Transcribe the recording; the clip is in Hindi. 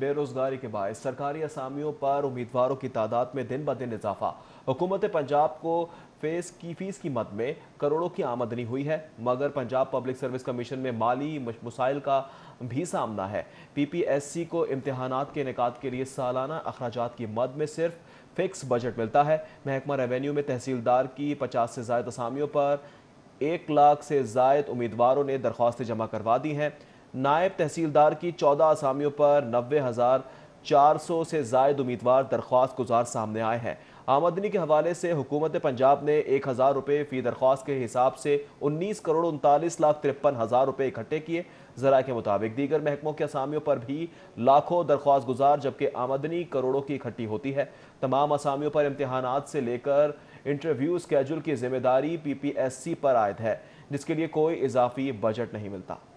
बेरोजगारी के बायस सरकारी असामियों पर उम्मीदवारों की तादाद में दिन ब दिन इजाफा हुकूमत पंजाब को फेस की फीस की मद में करोड़ों की आमदनी हुई है मगर पंजाब पब्लिक सर्विस कमीशन में माली मसाइल का भी सामना है पी पी एस सी को इम्तहान के इनका के लिए सालाना अखराज की मद में सिर्फ फिक्स बजट मिलता है महकमा रेवेन्यू में तहसीलदार की पचास से जायद असामियों पर एक लाख से जायद उम्मीदवारों ने दरख्वास्तें जमा करवा दी हैं नायब तहसीलदार की चौदह आसामियों पर नब्बे हज़ार चार सौ से जायद उम्मीदवार दरख्वास्त गुजार सामने आए हैं आमदनी के हवाले से हुकूमत पंजाब ने एक हज़ार रुपये फ़ी दरख्वास्त के हिसाब से उन्नीस करोड़ उनतालीस लाख तिरपन हज़ार रुपये इकट्ठे किए जरा के मुताबिक दीगर महकमों के असामियों पर भी लाखों दरख्वास्त गुजार जबकि आमदनी करोड़ों की इकट्ठी होती है तमाम असामियों पर इम्तहान से लेकर इंटरव्यू स्केजूल की जिम्मेदारी पी पी एस सी पर आयद है जिसके लिए कोई इजाफी बजट नहीं मिलता